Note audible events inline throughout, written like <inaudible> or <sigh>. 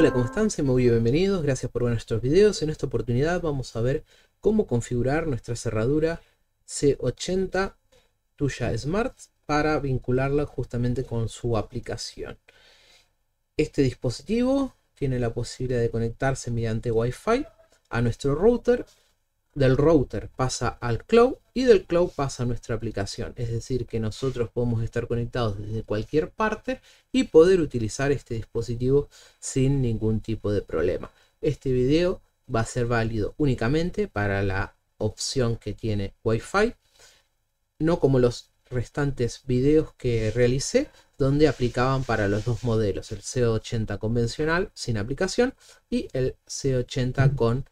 Hola, ¿cómo están? muy bienvenidos, gracias por ver nuestros videos. En esta oportunidad vamos a ver cómo configurar nuestra cerradura C80 tuya Smart para vincularla justamente con su aplicación. Este dispositivo tiene la posibilidad de conectarse mediante Wi-Fi a nuestro router del router pasa al cloud y del cloud pasa a nuestra aplicación. Es decir, que nosotros podemos estar conectados desde cualquier parte y poder utilizar este dispositivo sin ningún tipo de problema. Este video va a ser válido únicamente para la opción que tiene Wi-Fi, no como los restantes videos que realicé donde aplicaban para los dos modelos, el C80 convencional sin aplicación y el C80 con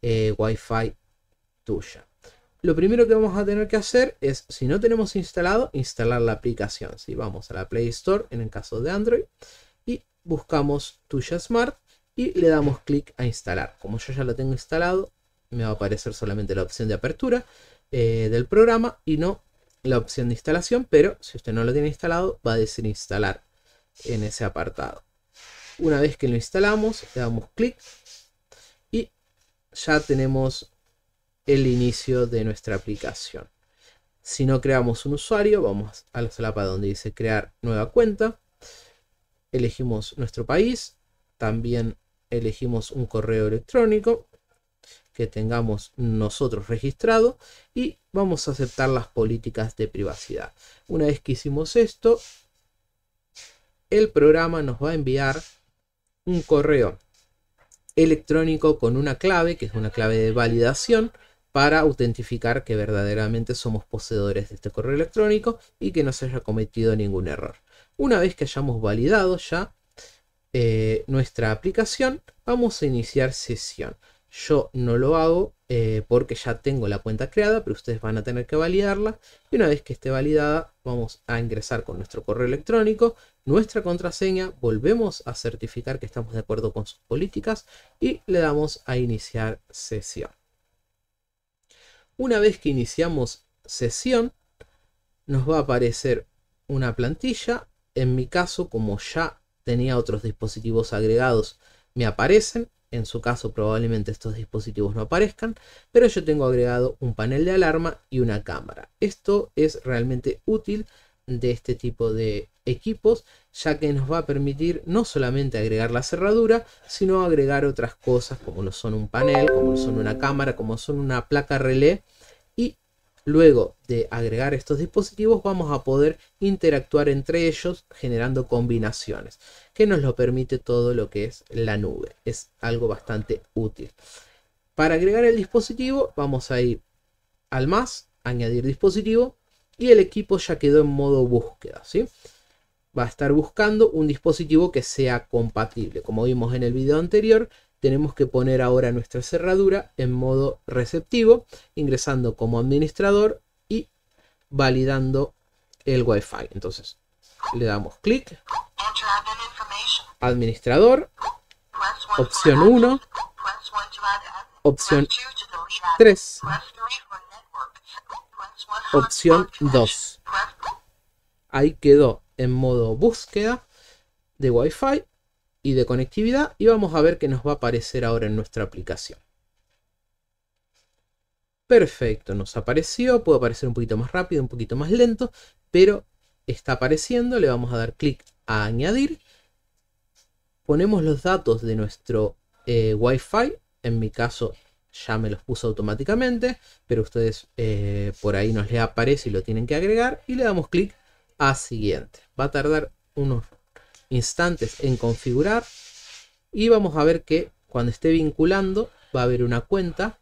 eh, wifi Wi-Fi tuya. Lo primero que vamos a tener que hacer es, si no tenemos instalado, instalar la aplicación. Si vamos a la Play Store, en el caso de Android, y buscamos Tuya Smart y le damos clic a instalar. Como yo ya lo tengo instalado, me va a aparecer solamente la opción de apertura eh, del programa y no la opción de instalación, pero si usted no lo tiene instalado, va a decir instalar en ese apartado. Una vez que lo instalamos, le damos clic y ya tenemos el inicio de nuestra aplicación. Si no creamos un usuario, vamos a la solapa donde dice crear nueva cuenta. Elegimos nuestro país. También elegimos un correo electrónico que tengamos nosotros registrado y vamos a aceptar las políticas de privacidad. Una vez que hicimos esto, el programa nos va a enviar un correo electrónico con una clave, que es una clave de validación, para autentificar que verdaderamente somos poseedores de este correo electrónico y que no se haya cometido ningún error. Una vez que hayamos validado ya eh, nuestra aplicación, vamos a iniciar sesión. Yo no lo hago eh, porque ya tengo la cuenta creada, pero ustedes van a tener que validarla. Y una vez que esté validada, vamos a ingresar con nuestro correo electrónico, nuestra contraseña, volvemos a certificar que estamos de acuerdo con sus políticas y le damos a iniciar sesión. Una vez que iniciamos sesión, nos va a aparecer una plantilla. En mi caso, como ya tenía otros dispositivos agregados, me aparecen. En su caso, probablemente estos dispositivos no aparezcan, pero yo tengo agregado un panel de alarma y una cámara. Esto es realmente útil de este tipo de equipos, ya que nos va a permitir no solamente agregar la cerradura, sino agregar otras cosas como lo son un panel, como lo son una cámara, como son una placa relé. Y luego de agregar estos dispositivos vamos a poder interactuar entre ellos generando combinaciones, que nos lo permite todo lo que es la nube. Es algo bastante útil. Para agregar el dispositivo vamos a ir al más, añadir dispositivo y el equipo ya quedó en modo búsqueda. ¿sí? Va a estar buscando un dispositivo que sea compatible. Como vimos en el video anterior, tenemos que poner ahora nuestra cerradura en modo receptivo, ingresando como administrador y validando el Wi-Fi. Entonces le damos clic, administrador, opción 1, opción 3, opción 2. Ahí quedó en modo búsqueda de Wi-Fi y de conectividad y vamos a ver qué nos va a aparecer ahora en nuestra aplicación. Perfecto, nos apareció, puede aparecer un poquito más rápido, un poquito más lento, pero está apareciendo, le vamos a dar clic a añadir, ponemos los datos de nuestro eh, Wi-Fi, en mi caso ya me los puso automáticamente, pero ustedes eh, por ahí nos le aparece y lo tienen que agregar y le damos clic a siguiente. Va a tardar unos instantes en configurar y vamos a ver que cuando esté vinculando va a haber una cuenta.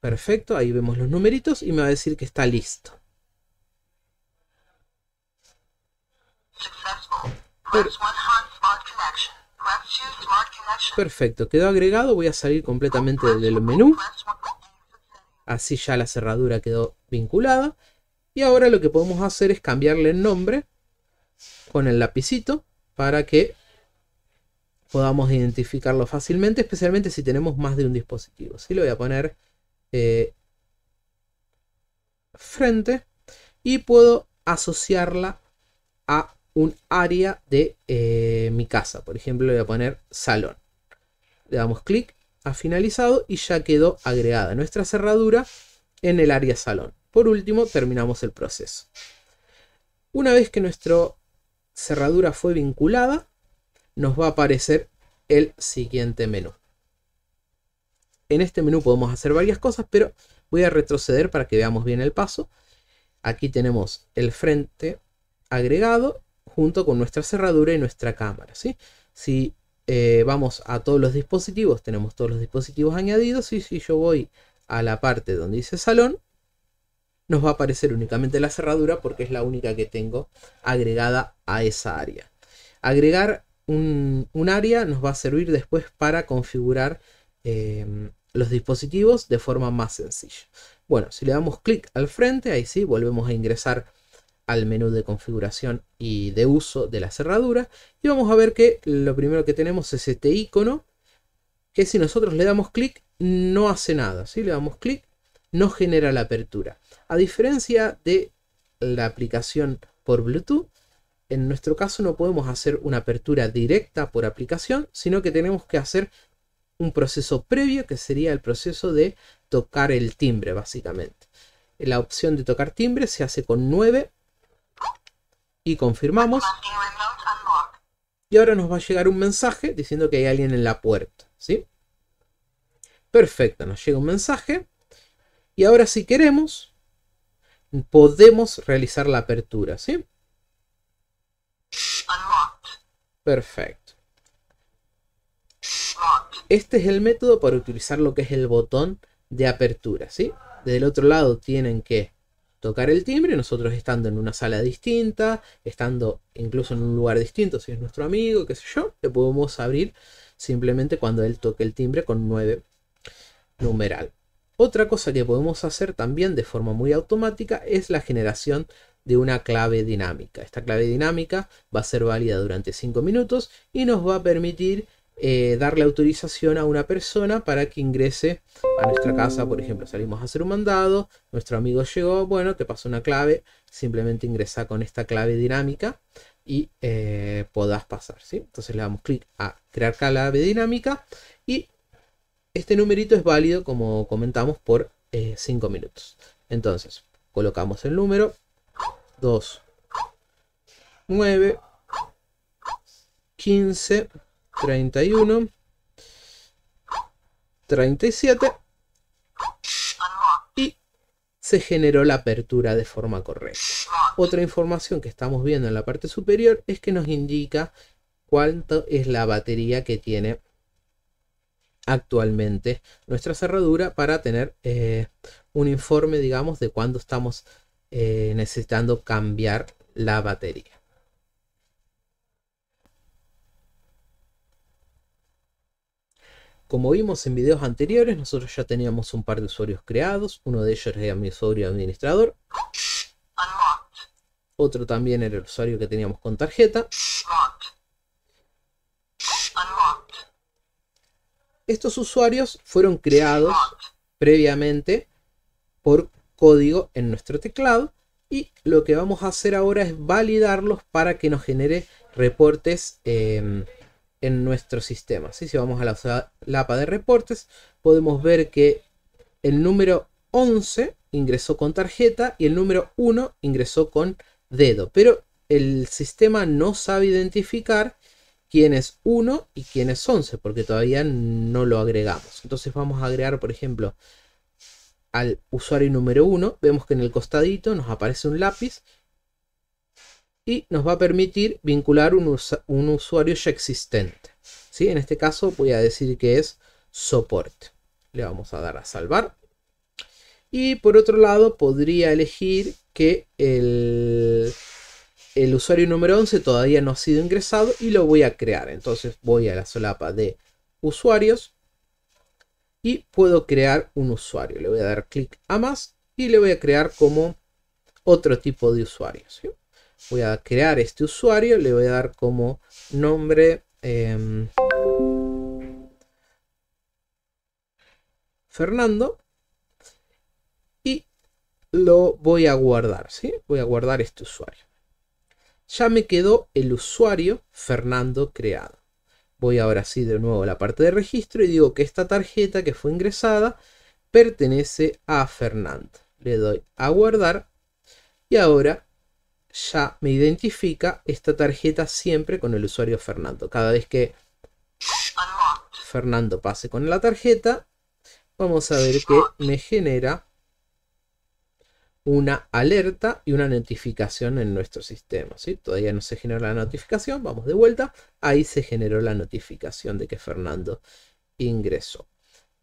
Perfecto, ahí vemos los numeritos y me va a decir que está listo. Successful. Perfecto, quedó agregado. Voy a salir completamente del menú. Así ya la cerradura quedó vinculada. Y ahora lo que podemos hacer es cambiarle el nombre con el lapicito para que podamos identificarlo fácilmente, especialmente si tenemos más de un dispositivo. Si lo voy a poner eh, frente y puedo asociarla a un área de eh, eh, mi casa. Por ejemplo, voy a poner salón. Le damos clic a finalizado y ya quedó agregada nuestra cerradura en el área salón. Por último, terminamos el proceso. Una vez que nuestra cerradura fue vinculada, nos va a aparecer el siguiente menú. En este menú podemos hacer varias cosas, pero voy a retroceder para que veamos bien el paso. Aquí tenemos el frente agregado junto con nuestra cerradura y nuestra cámara. ¿sí? Si eh, vamos a todos los dispositivos, tenemos todos los dispositivos añadidos y si yo voy a la parte donde dice salón, nos va a aparecer únicamente la cerradura porque es la única que tengo agregada a esa área. Agregar un, área nos va a servir después para configurar em, los dispositivos de forma más sencilla. Bueno, si le damos clic al frente, ahí sí, volvemos a ingresar al menú de configuración y de uso de la cerradura y vamos a ver que lo primero que tenemos es este icono que si nosotros le damos clic no hace nada, si le damos clic no genera la apertura. A diferencia de la aplicación por Bluetooth, en nuestro caso no podemos hacer una apertura directa por aplicación, sino que tenemos que hacer un proceso previo que sería el proceso de tocar el timbre básicamente. La opción de tocar timbre se hace con 9 y confirmamos. Y ahora nos va a llegar un mensaje diciendo que hay alguien en la puerta, ¿sí? Perfecto, nos llega un mensaje. Y ahora si queremos, podemos realizar la apertura, ¿sí? Perfecto. Este es el método para utilizar lo que es el botón de apertura, ¿sí? Del otro lado tienen que tocar el timbre, nosotros estando en una sala distinta, estando incluso en un lugar distinto, si es nuestro amigo, qué sé yo, le podemos abrir simplemente cuando él toque el timbre con 9 numeral. Otra cosa que podemos hacer también de forma muy automática es la generación de una clave dinámica. Esta clave dinámica va a ser válida durante 5 minutos y nos va a permitir eh, darle autorización a una persona para que ingrese a nuestra casa, por ejemplo, salimos a hacer un mandado, nuestro amigo llegó, bueno, te pasó una clave, simplemente ingresa con esta clave dinámica y eh, podás pasar, ¿sí? Entonces le damos clic a crear clave dinámica y este numerito es válido, como comentamos, por 5 eh, minutos. Entonces, colocamos el número 2, 9, 15, 31, 37 y se generó la apertura de forma correcta. Otra información que estamos viendo en la parte superior es que nos indica cuánto es la batería que tiene actualmente nuestra cerradura para tener eh, un informe, digamos, de cuándo estamos eh, necesitando cambiar la batería. Como vimos en videos anteriores, nosotros ya teníamos un par de usuarios creados, uno de ellos era mi usuario administrador, otro también era el usuario que teníamos con tarjeta. Estos usuarios fueron creados previamente por código en nuestro teclado y lo que vamos a hacer ahora es validarlos para que nos genere reportes em, en nuestro sistema. Si vamos a la lapa de reportes, podemos ver que el número 11 ingresó con tarjeta y el número 1 ingresó con dedo. Pero el sistema no sabe identificar quién es 1 y quién es 11, porque todavía no lo agregamos. Entonces vamos a agregar, por ejemplo, al usuario número 1, vemos que en el costadito nos aparece un lápiz y nos va a permitir vincular un, usuario ya existente. ¿sí? En este caso voy a decir que es soporte. Le vamos a dar a salvar. Y por otro lado podría elegir que el, el usuario número 11 todavía no ha sido ingresado y lo voy a crear. Entonces voy a la solapa de usuarios y puedo crear un usuario. Le voy a dar clic a más y le voy a crear como otro tipo de usuario. ¿sí? voy a crear este usuario, le voy a dar como nombre em, Fernando y lo voy a guardar, ¿sí? Voy a guardar este usuario. Ya me quedó el usuario Fernando creado. Voy ahora sí de nuevo a la parte de registro y digo que esta tarjeta que fue ingresada pertenece a Fernando. Le doy a guardar y ahora ya me identifica esta tarjeta siempre con el usuario Fernando. Cada vez que Fernando pase con la tarjeta, vamos a ver que me genera una alerta y una notificación en nuestro sistema. ¿sí? Todavía no se generó la notificación, vamos de vuelta. Ahí se generó la notificación de que Fernando ingresó.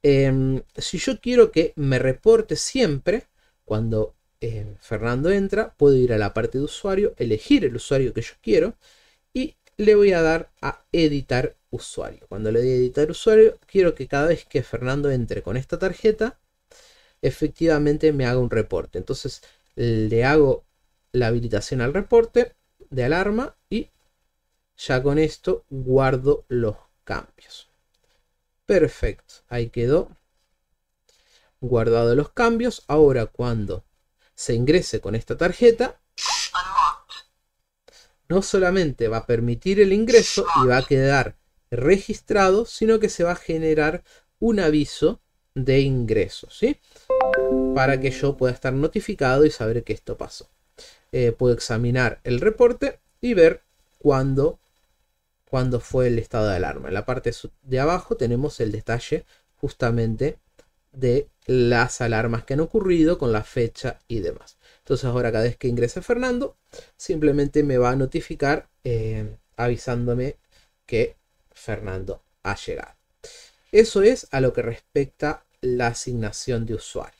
Em, si yo quiero que me reporte siempre cuando eh, Fernando entra, puedo ir a la parte de usuario, elegir el usuario que yo quiero y le voy a dar a editar usuario. Cuando le doy a editar usuario, quiero que cada vez que Fernando entre con esta tarjeta, efectivamente me haga un reporte. Entonces le hago la habilitación al reporte de alarma y ya con esto guardo los cambios. Perfecto, ahí quedó guardado los cambios. Ahora cuando se ingrese con esta tarjeta, no solamente va a permitir el ingreso y va a quedar registrado, sino que se va a generar un aviso de ingreso, ¿sí? Para que yo pueda estar notificado y saber que esto pasó. Eh, puedo examinar el reporte y ver cuándo, cuándo fue el estado de alarma. En la parte de abajo tenemos el detalle justamente de las alarmas que han ocurrido con la fecha y demás. Entonces ahora cada vez que ingrese Fernando, simplemente me va a notificar eh, avisándome que Fernando ha llegado. Eso es a lo que respecta la asignación de usuario.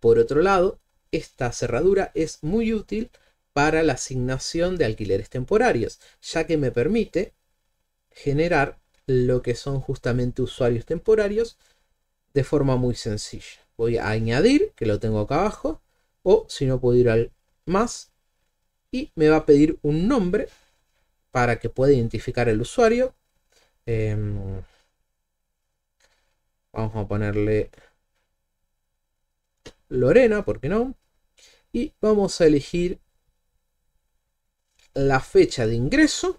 Por otro lado, esta cerradura es muy útil para la asignación de alquileres temporarios, ya que me permite generar lo que son justamente usuarios temporarios de forma muy sencilla. Voy a añadir, que lo tengo acá abajo, o si no puedo ir al más, y me va a pedir un nombre para que pueda identificar el usuario. Em, vamos a ponerle Lorena, ¿por qué no? Y vamos a elegir la fecha de ingreso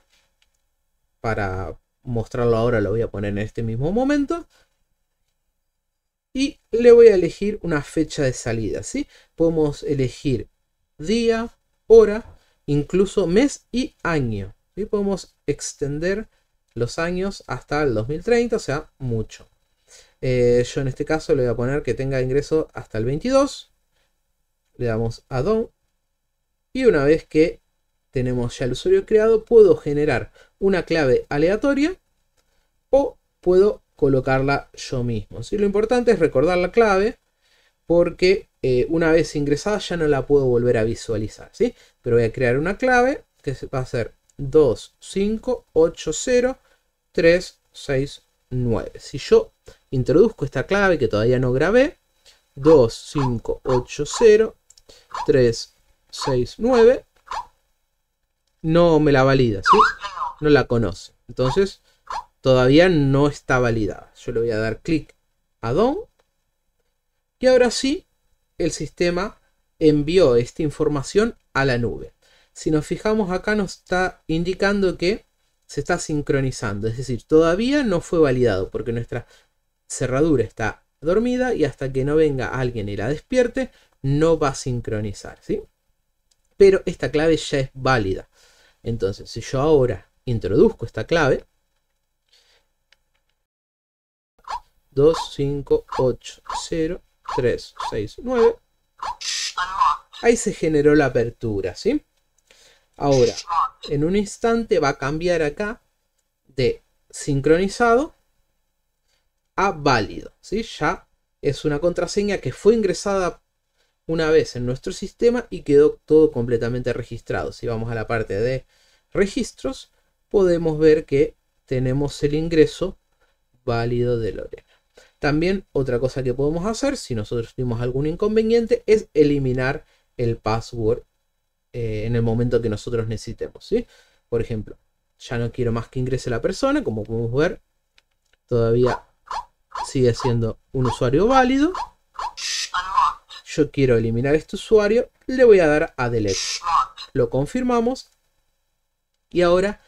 para, mostrarlo ahora, lo voy a poner en este mismo momento. Y le voy a elegir una fecha de salida, ¿sí? Podemos elegir día, hora, incluso mes y año. y Podemos extender los años hasta el 2030, o sea, mucho. Eh, yo en este caso le voy a poner que tenga ingreso hasta el 22. Le damos a Don. Y una vez que tenemos ya el usuario creado, puedo generar una clave aleatoria o puedo colocarla yo mismo. Lo importante es recordar la clave porque eh, una vez ingresada ya no la puedo volver a visualizar. ¿sí? Pero voy a crear una clave que va a ser 2580369. Si yo introduzco esta clave que todavía no grabé, 2580369 no me la valida, ¿sí? No la conoce. Entonces, todavía no está validada. Yo le voy a dar clic a DOM. Y ahora sí, el sistema envió esta información a la nube. Si nos fijamos acá nos está indicando que se está sincronizando. Es decir, todavía no fue validado porque nuestra cerradura está dormida y hasta que no venga alguien y la despierte, no va a sincronizar, ¿sí? Pero esta clave ya es válida. Entonces, si yo ahora introduzco esta clave, 2, 3, ahí se generó la apertura, ¿sí? Ahora, en un instante va a cambiar acá de sincronizado a válido, ¿sí? Ya es una contraseña que fue ingresada una vez en nuestro sistema y quedó todo completamente registrado. Si vamos a la parte de registros, podemos ver que tenemos el ingreso válido de Lorena. También otra cosa que podemos hacer, si nosotros tuvimos algún inconveniente, es eliminar el password eh, en el momento que nosotros necesitemos. ¿sí? Por ejemplo, ya no quiero más que ingrese la persona, como podemos ver, todavía sigue siendo un usuario válido yo quiero eliminar este usuario, le voy a dar a delete. Lo confirmamos y ahora,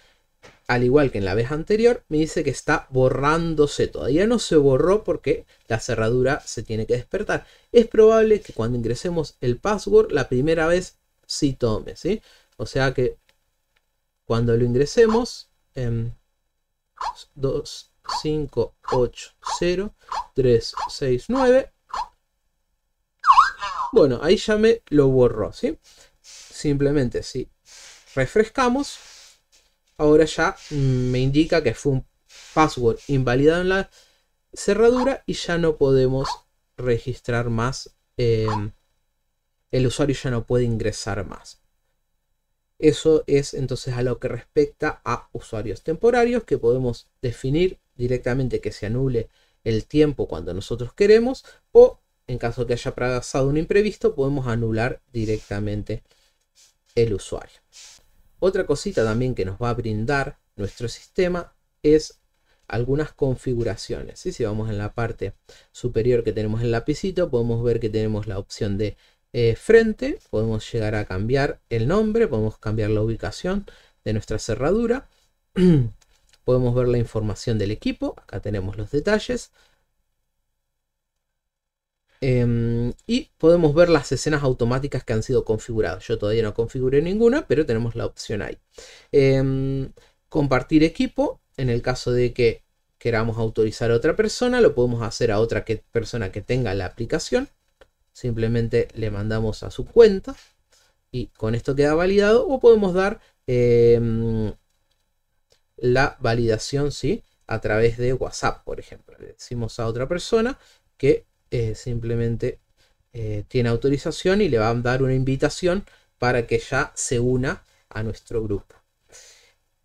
al igual que en la vez anterior, me dice que está borrándose. Todavía no se borró porque la cerradura se tiene que despertar. Es probable que cuando ingresemos el password, la primera vez sí tome, ¿sí? O sea que cuando lo ingresemos, en em, 2, bueno, ahí ya me lo borró, ¿sí? Simplemente si refrescamos, ahora ya mm, me indica que fue un password invalidado en la cerradura y ya no podemos registrar más. Em, el usuario ya no puede ingresar más. Eso es entonces a lo que respecta a usuarios temporarios que podemos definir directamente que se anule el tiempo cuando nosotros queremos o en caso que haya pasado un imprevisto, podemos anular directamente el usuario. Otra cosita también que nos va a brindar nuestro sistema es algunas configuraciones. Si vamos en la parte superior que tenemos el lapicito, podemos ver que tenemos la opción de eh, frente, podemos llegar a cambiar el nombre, podemos cambiar la ubicación de nuestra cerradura, <clears throat> podemos ver la información del equipo, acá tenemos los detalles, Em, y podemos ver las escenas automáticas que han sido configuradas. Yo todavía no configuré ninguna, pero tenemos la opción ahí. Em, compartir equipo, en el caso de que queramos autorizar a otra persona, lo podemos hacer a otra persona que tenga la aplicación. Simplemente le mandamos a su cuenta y con esto queda validado. O podemos dar em, la validación ¿sí? a través de WhatsApp, por ejemplo. Le decimos a otra persona que eh, simplemente eh, tiene autorización y le va a dar una invitación para que ya se una a nuestro grupo.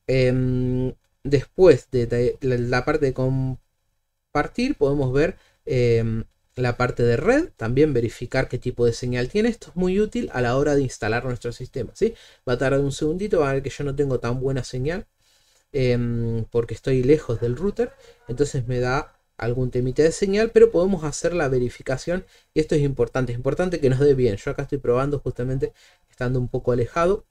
Em, después de la parte de compartir, podemos ver em, la parte de red, también verificar qué tipo de señal tiene. Esto es muy útil a la hora de instalar nuestro sistema. ¿sí? Va a tardar un segundito, a ver que yo no tengo tan buena señal em, porque estoy lejos del router, entonces me da algún temita de señal, pero podemos hacer la verificación y esto es importante, es importante que nos dé bien. Yo acá estoy probando justamente estando un poco alejado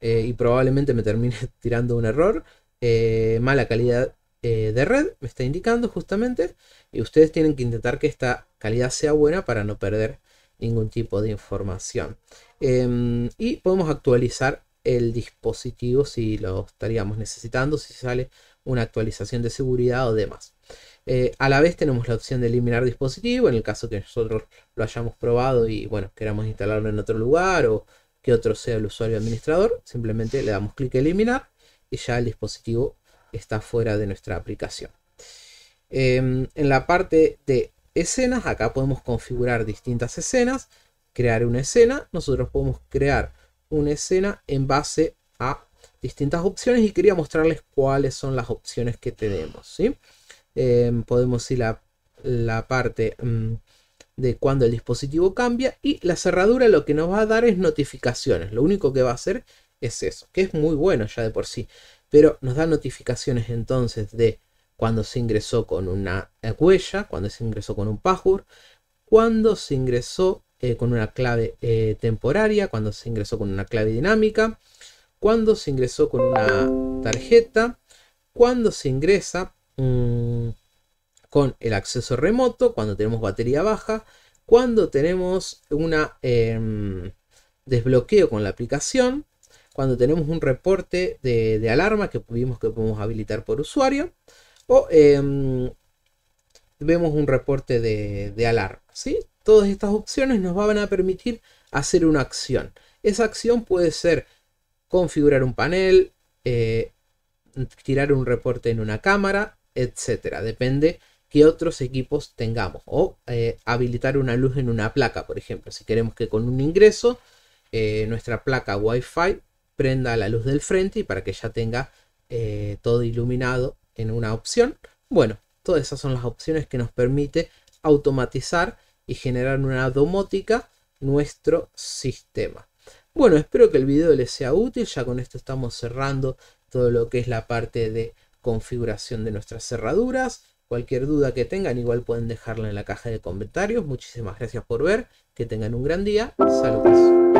eh, y probablemente me termine <laughs> tirando un error, eh, mala calidad eh, de red, me está indicando justamente, y ustedes tienen que intentar que esta calidad sea buena para no perder ningún tipo de información. Em, y podemos actualizar el dispositivo si lo estaríamos necesitando, si sale una actualización de seguridad o demás. Eh, a la vez tenemos la opción de eliminar dispositivo en el caso que nosotros lo hayamos probado y bueno, queramos instalarlo en otro lugar o que otro sea el usuario administrador. Simplemente le damos clic a eliminar y ya el dispositivo está fuera de nuestra aplicación. Em, en la parte de escenas, acá podemos configurar distintas escenas, crear una escena. Nosotros podemos crear una escena en base a distintas opciones y quería mostrarles cuáles son las opciones que tenemos. ¿sí? Em, podemos ir a la parte mm, de cuando el dispositivo cambia y la cerradura lo que nos va a dar es notificaciones. Lo único que va a hacer es eso, que es muy bueno ya de por sí, pero nos da notificaciones entonces de cuando se ingresó con una huella, cuando se ingresó con un password, cuando se ingresó eh, con una clave eh, temporaria, cuando se ingresó con una clave dinámica, cuando se ingresó con una tarjeta, cuando se ingresa mm, con el acceso remoto, cuando tenemos batería baja, cuando tenemos un em, desbloqueo con la aplicación, cuando tenemos un reporte de, alarma que pudimos que podemos habilitar por usuario, o em, vemos un reporte de, alarma. ¿sí? Todas estas opciones nos van a permitir hacer una acción. Esa acción puede ser configurar un panel, eh, tirar un reporte en una cámara, etcétera. Depende qué otros equipos tengamos o eh, habilitar una luz en una placa, por ejemplo. Si queremos que con un ingreso eh, nuestra placa Wi-Fi prenda la luz del frente y para que ya tenga todo iluminado en una opción. Bueno, todas esas son las opciones que nos permite automatizar y generar una domótica nuestro sistema. Bueno, espero que el video les sea útil. Ya con esto estamos cerrando todo lo que es la parte de configuración de nuestras cerraduras. Cualquier duda que tengan, igual pueden dejarla en la caja de comentarios. Muchísimas gracias por ver. Que tengan un gran día. Saludos.